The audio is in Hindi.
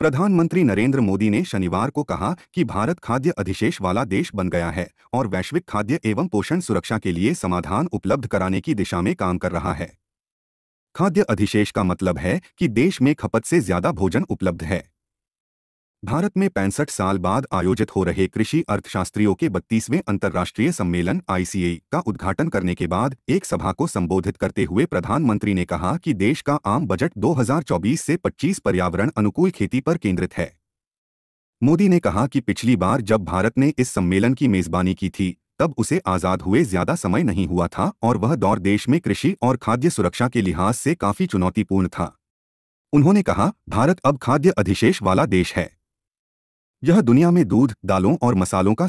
प्रधानमंत्री नरेंद्र मोदी ने शनिवार को कहा कि भारत खाद्य अधिशेष वाला देश बन गया है और वैश्विक खाद्य एवं पोषण सुरक्षा के लिए समाधान उपलब्ध कराने की दिशा में काम कर रहा है खाद्य अधिशेष का मतलब है कि देश में खपत से ज्यादा भोजन उपलब्ध है भारत में पैंसठ साल बाद आयोजित हो रहे कृषि अर्थशास्त्रियों के 32वें अंतर्राष्ट्रीय सम्मेलन आईसीए का उद्घाटन करने के बाद एक सभा को संबोधित करते हुए प्रधानमंत्री ने कहा कि देश का आम बजट 2024 से 25 पर्यावरण अनुकूल खेती पर केंद्रित है मोदी ने कहा कि पिछली बार जब भारत ने इस सम्मेलन की मेजबानी की थी तब उसे आज़ाद हुए ज्यादा समय नहीं हुआ था और वह दौर देश में कृषि और खाद्य सुरक्षा के लिहाज से काफ़ी चुनौतीपूर्ण था उन्होंने कहा भारत अब खाद्य अधिशेष वाला देश है यह दुनिया में दूध दालों और मसालों का